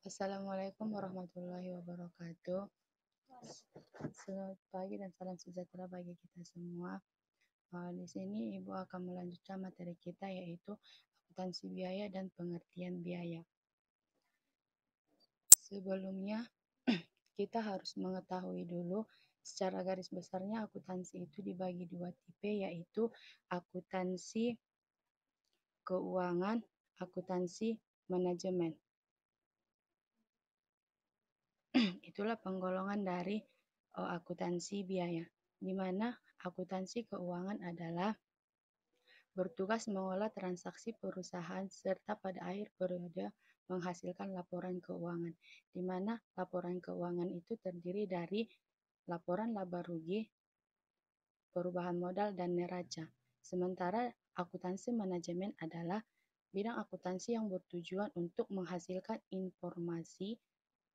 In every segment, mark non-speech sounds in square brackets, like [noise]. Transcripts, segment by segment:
Assalamualaikum warahmatullahi wabarakatuh. Selamat pagi dan salam sejahtera bagi kita semua. Uh, di sini Ibu akan melanjutkan materi kita yaitu akuntansi biaya dan pengertian biaya. Sebelumnya [clears throat] kita harus mengetahui dulu secara garis besarnya akuntansi itu dibagi dua tipe yaitu akuntansi keuangan, akuntansi manajemen. itulah penggolongan dari uh, akuntansi biaya, di mana akuntansi keuangan adalah bertugas mengolah transaksi perusahaan serta pada akhir periode menghasilkan laporan keuangan, di mana laporan keuangan itu terdiri dari laporan laba rugi, perubahan modal, dan neraca. Sementara akuntansi manajemen adalah bidang akuntansi yang bertujuan untuk menghasilkan informasi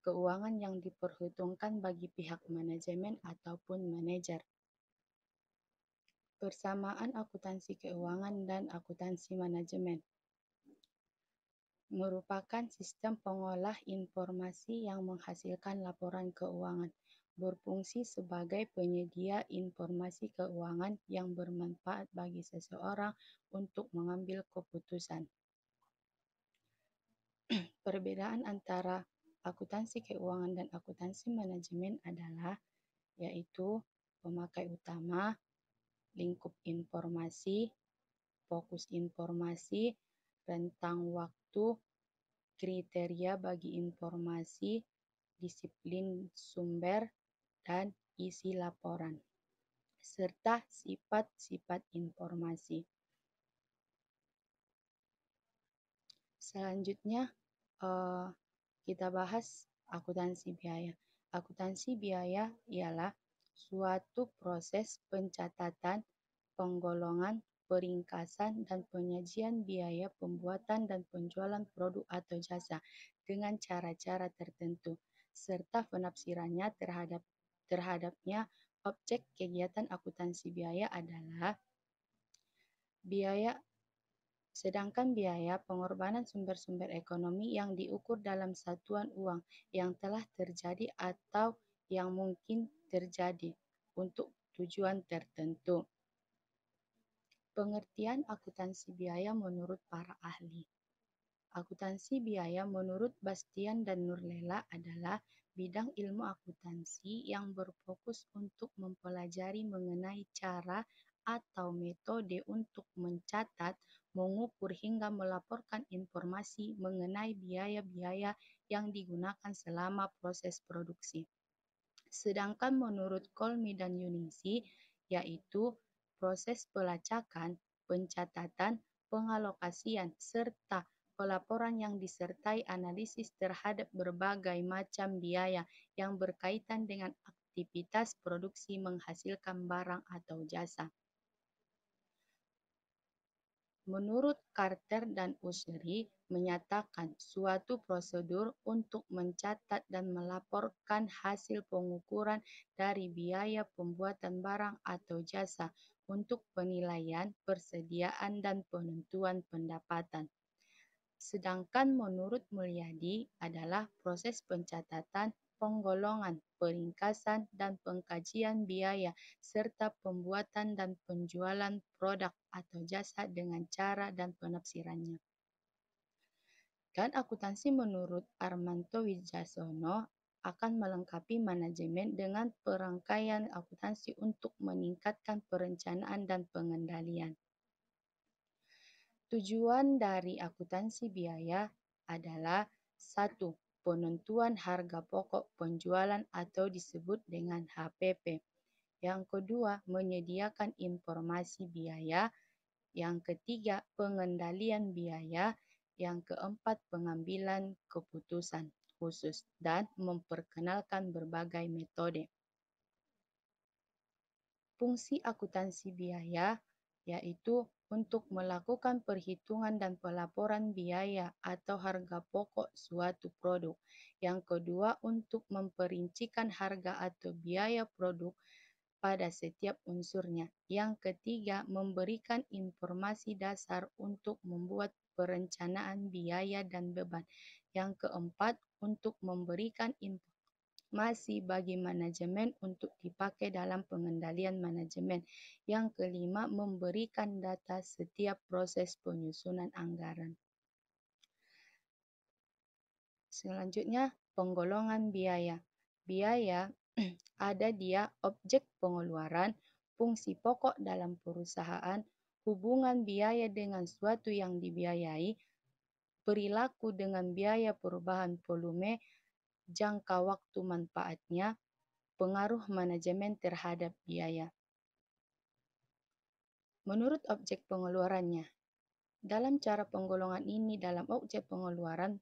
keuangan yang diperhitungkan bagi pihak manajemen ataupun manajer. Persamaan akuntansi keuangan dan akuntansi manajemen merupakan sistem pengolah informasi yang menghasilkan laporan keuangan, berfungsi sebagai penyedia informasi keuangan yang bermanfaat bagi seseorang untuk mengambil keputusan. [clears throat] Perbedaan antara Akuntansi keuangan dan akuntansi manajemen adalah yaitu pemakai utama, lingkup informasi, fokus informasi, rentang waktu, kriteria bagi informasi, disiplin sumber, dan isi laporan, serta sifat-sifat informasi. Selanjutnya, eh, kita bahas akuntansi biaya. Akuntansi biaya ialah suatu proses pencatatan, penggolongan, peringkasan, dan penyajian biaya pembuatan dan penjualan produk atau jasa dengan cara-cara tertentu, serta penafsirannya terhadap terhadapnya objek kegiatan akuntansi biaya adalah biaya Sedangkan biaya pengorbanan sumber-sumber ekonomi yang diukur dalam satuan uang yang telah terjadi atau yang mungkin terjadi untuk tujuan tertentu. Pengertian akuntansi biaya menurut para ahli. Akuntansi biaya menurut Bastian dan Nurlela adalah bidang ilmu akuntansi yang berfokus untuk mempelajari mengenai cara atau metode untuk mencatat mengukur hingga melaporkan informasi mengenai biaya-biaya yang digunakan selama proses produksi. Sedangkan menurut Kolmi dan Yuningsi, yaitu proses pelacakan, pencatatan, pengalokasian, serta pelaporan yang disertai analisis terhadap berbagai macam biaya yang berkaitan dengan aktivitas produksi menghasilkan barang atau jasa. Menurut Carter dan Usri, menyatakan suatu prosedur untuk mencatat dan melaporkan hasil pengukuran dari biaya pembuatan barang atau jasa untuk penilaian, persediaan, dan penentuan pendapatan. Sedangkan menurut Mulyadi adalah proses pencatatan penggolongan, peringkasan, dan pengkajian biaya, serta pembuatan dan penjualan produk atau jasa dengan cara dan penafsirannya. Dan akuntansi menurut Armanto Wijasono akan melengkapi manajemen dengan perangkaian akuntansi untuk meningkatkan perencanaan dan pengendalian. Tujuan dari akuntansi biaya adalah satu penentuan harga pokok penjualan atau disebut dengan HPP. Yang kedua, menyediakan informasi biaya. Yang ketiga, pengendalian biaya. Yang keempat, pengambilan keputusan khusus dan memperkenalkan berbagai metode. Fungsi akuntansi biaya yaitu untuk melakukan perhitungan dan pelaporan biaya atau harga pokok suatu produk. Yang kedua, untuk memperincikan harga atau biaya produk pada setiap unsurnya. Yang ketiga, memberikan informasi dasar untuk membuat perencanaan biaya dan beban. Yang keempat, untuk memberikan informasi masih bagi manajemen untuk dipakai dalam pengendalian manajemen. Yang kelima, memberikan data setiap proses penyusunan anggaran. Selanjutnya, penggolongan biaya. Biaya [clears throat] ada dia objek pengeluaran, fungsi pokok dalam perusahaan, hubungan biaya dengan suatu yang dibiayai, perilaku dengan biaya perubahan volume, jangka waktu manfaatnya, pengaruh manajemen terhadap biaya. Menurut objek pengeluarannya, dalam cara penggolongan ini dalam objek pengeluaran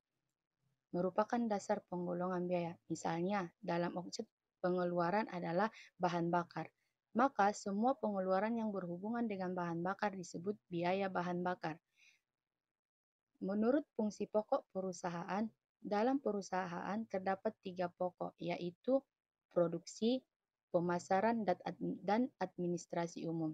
merupakan dasar penggolongan biaya. Misalnya, dalam objek pengeluaran adalah bahan bakar. Maka, semua pengeluaran yang berhubungan dengan bahan bakar disebut biaya bahan bakar. Menurut fungsi pokok perusahaan, dalam perusahaan terdapat tiga pokok, yaitu produksi, pemasaran, dan administrasi umum.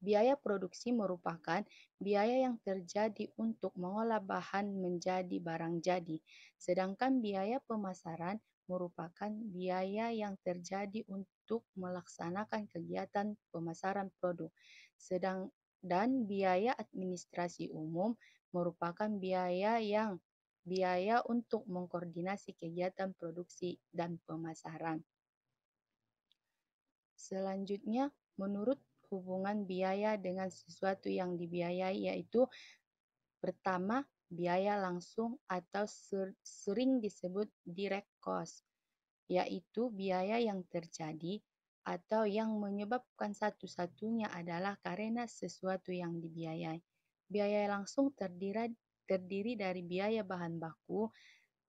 Biaya produksi merupakan biaya yang terjadi untuk mengolah bahan menjadi barang jadi, sedangkan biaya pemasaran merupakan biaya yang terjadi untuk melaksanakan kegiatan pemasaran produk. Sedang dan biaya administrasi umum merupakan biaya yang biaya untuk mengkoordinasi kegiatan produksi dan pemasaran. Selanjutnya, menurut hubungan biaya dengan sesuatu yang dibiayai yaitu pertama, biaya langsung atau sering disebut direct cost, yaitu biaya yang terjadi atau yang menyebabkan satu-satunya adalah karena sesuatu yang dibiayai. Biaya langsung terdiri terdiri dari biaya bahan baku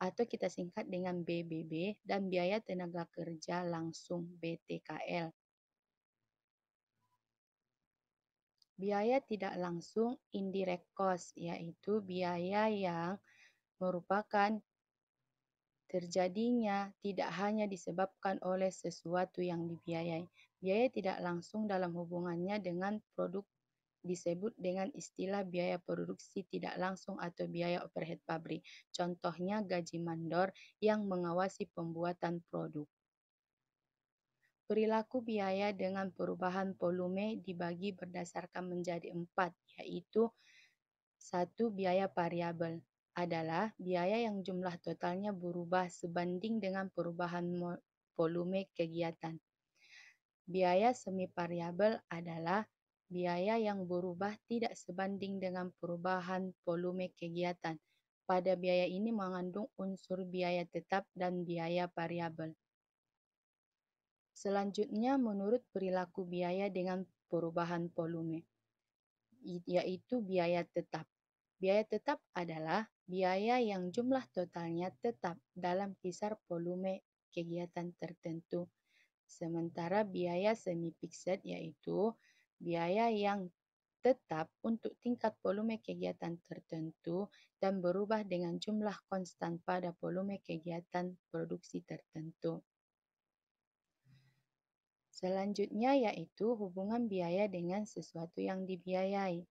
atau kita singkat dengan BBB dan biaya tenaga kerja langsung BTKL. Biaya tidak langsung indirect cost yaitu biaya yang merupakan terjadinya tidak hanya disebabkan oleh sesuatu yang dibiayai. Biaya tidak langsung dalam hubungannya dengan produk disebut dengan istilah biaya produksi tidak langsung atau biaya overhead pabrik. Contohnya gaji mandor yang mengawasi pembuatan produk. Perilaku biaya dengan perubahan volume dibagi berdasarkan menjadi empat, yaitu satu biaya variabel adalah biaya yang jumlah totalnya berubah sebanding dengan perubahan volume kegiatan. Biaya semi variabel adalah biaya yang berubah tidak sebanding dengan perubahan volume kegiatan. Pada biaya ini mengandung unsur biaya tetap dan biaya variabel. Selanjutnya, menurut perilaku biaya dengan perubahan volume, yaitu biaya tetap. Biaya tetap adalah biaya yang jumlah totalnya tetap dalam kisar volume kegiatan tertentu. Sementara biaya semi-fixed yaitu biaya yang tetap untuk tingkat volume kegiatan tertentu dan berubah dengan jumlah konstan pada volume kegiatan produksi tertentu. Selanjutnya yaitu hubungan biaya dengan sesuatu yang dibiayai,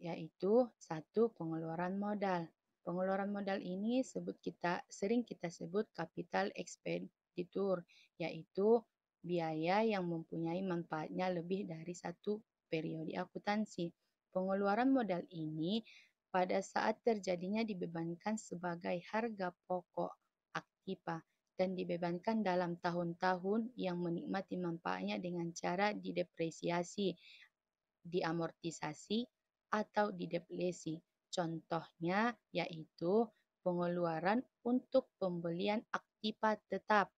yaitu satu pengeluaran modal. Pengeluaran modal ini sebut kita, sering kita sebut capital expenditure, yaitu biaya yang mempunyai manfaatnya lebih dari satu periode akuntansi. Pengeluaran modal ini pada saat terjadinya dibebankan sebagai harga pokok aktiva dan dibebankan dalam tahun-tahun yang menikmati manfaatnya dengan cara didepresiasi, diamortisasi, atau didepresi. Contohnya yaitu pengeluaran untuk pembelian aktiva tetap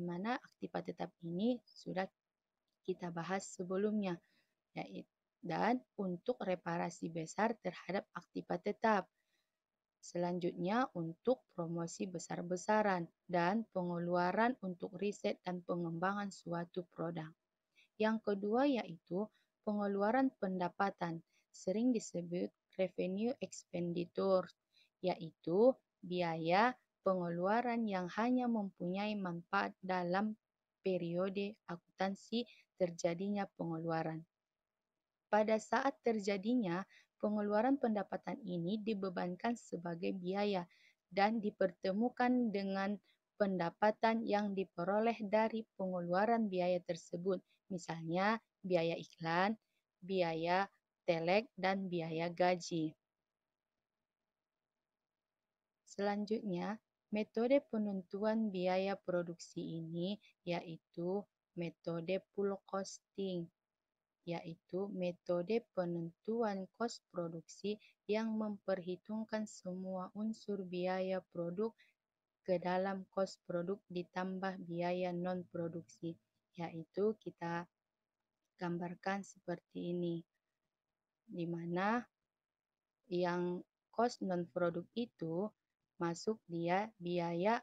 di mana aktifat tetap ini sudah kita bahas sebelumnya, yaitu dan untuk reparasi besar terhadap aktifat tetap. Selanjutnya untuk promosi besar-besaran dan pengeluaran untuk riset dan pengembangan suatu produk. Yang kedua yaitu pengeluaran pendapatan, sering disebut revenue expenditure, yaitu biaya pengeluaran yang hanya mempunyai manfaat dalam periode akuntansi terjadinya pengeluaran. Pada saat terjadinya, pengeluaran pendapatan ini dibebankan sebagai biaya dan dipertemukan dengan pendapatan yang diperoleh dari pengeluaran biaya tersebut, misalnya biaya iklan, biaya telek, dan biaya gaji. Selanjutnya, Metode penentuan biaya produksi ini yaitu metode full costing, yaitu metode penentuan kos produksi yang memperhitungkan semua unsur biaya produk ke dalam kos produk ditambah biaya non-produksi, yaitu kita gambarkan seperti ini, di mana yang kos non-produk itu masuk dia biaya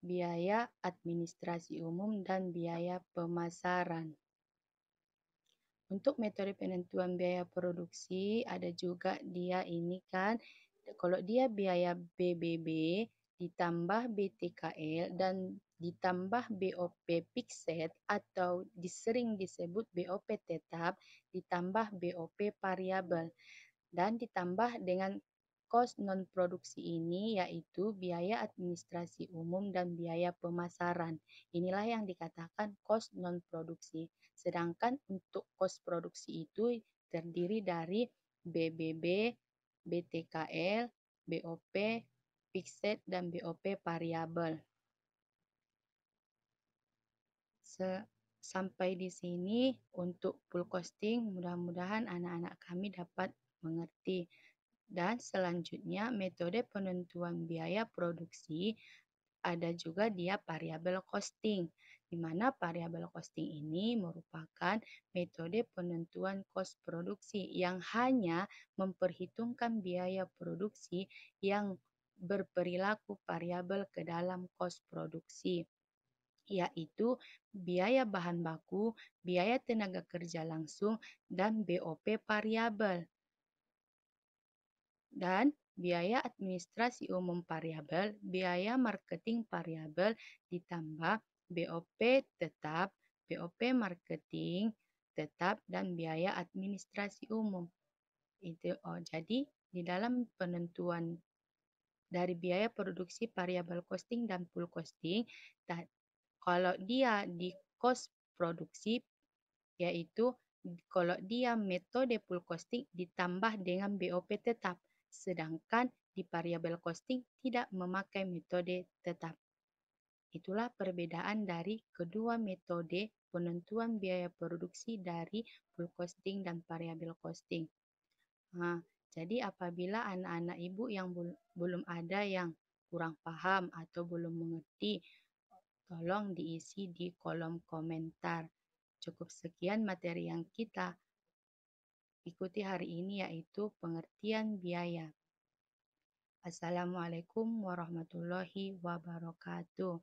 biaya administrasi umum dan biaya pemasaran. Untuk metode penentuan biaya produksi ada juga dia ini kan kalau dia biaya BBB ditambah BTKL dan ditambah BOP fixed atau disering disebut BOP tetap ditambah BOP variabel dan ditambah dengan Kos non-produksi ini yaitu biaya administrasi umum dan biaya pemasaran. Inilah yang dikatakan kos non-produksi. Sedangkan untuk kos produksi itu terdiri dari BBB, BTKL, BOP, fixed, dan BOP variabel. sampai di sini untuk full costing, mudah-mudahan anak-anak kami dapat mengerti. Dan selanjutnya metode penentuan biaya produksi ada juga dia variabel costing, di mana variabel costing ini merupakan metode penentuan cost produksi yang hanya memperhitungkan biaya produksi yang berperilaku variabel ke dalam cost produksi yaitu biaya bahan baku, biaya tenaga kerja langsung, dan BOP variabel dan biaya administrasi umum variabel, biaya marketing variabel ditambah BOP tetap, BOP marketing tetap dan biaya administrasi umum. Itu oh, jadi di dalam penentuan dari biaya produksi variabel costing dan full costing kalau dia di cost produksi yaitu kalau dia metode full costing ditambah dengan BOP tetap sedangkan di variabel costing tidak memakai metode tetap. Itulah perbedaan dari kedua metode penentuan biaya produksi dari full costing dan variabel costing. Nah, jadi apabila anak-anak ibu yang belum ada yang kurang paham atau belum mengerti, tolong diisi di kolom komentar. Cukup sekian materi yang kita Ikuti hari ini yaitu pengertian biaya. Assalamualaikum warahmatullahi wabarakatuh.